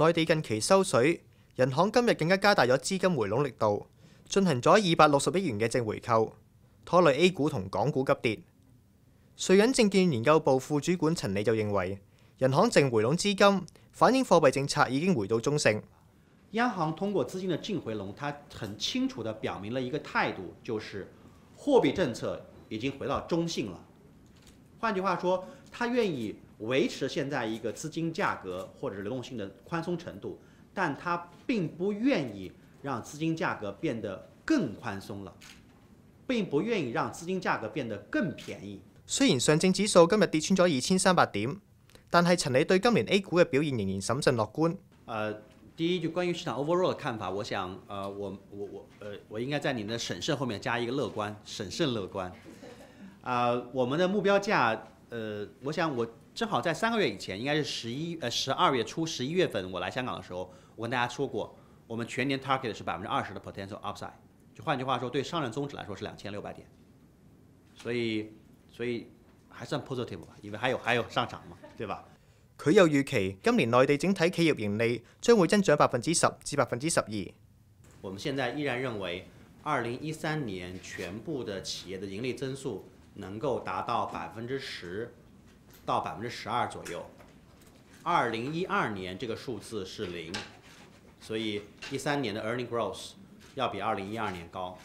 內地近期收水，人行今日更加加大咗資金回籠力度，進行咗二百六十億元嘅正回購，拖累 A 股同港股急跌。瑞銀證券研究部副主管陳理就認為，人行淨回籠資金，反映貨幣政策已經回到中性。央行通過資金的淨回籠，他很清楚地表明了一個態度，就是貨幣政策已經回到中性了。換句話說，他願意。维持现在一个资金价格或者流动性的宽松程度，但他并不愿意让资金价格变得更宽松了，并不愿意让资金价格变得更便宜。虽然上证指数今日跌穿咗二千三百点，但系陈利对今年 A 股嘅表现仍然审慎乐观。呃，第一就关于市场 overall 的看法，我想，呃，我我我，呃，我应该在你的审慎后面加一个乐观，审慎乐观。啊，我们的目标价。呃，我想我正好在三个月以前，应该是十一呃十二月初十一月份我来香港的时候，我跟大家说过，我们全年 target 是百分之二十的 potential upside，就换句话说，对上证综指来说是两千六百点，所以所以还算 positive 吧，因为还有还有上涨嘛，对吧？佢又預期今年內地整體企業盈利將會增長百分之十至百分之十二。我们现在依然认为，二零一三年全部的企业的盈利增速。能够达到百分之十到百分之十二左右，二零一二年这个数字是零，所以一三年的 earning growth 要比二零一二年高。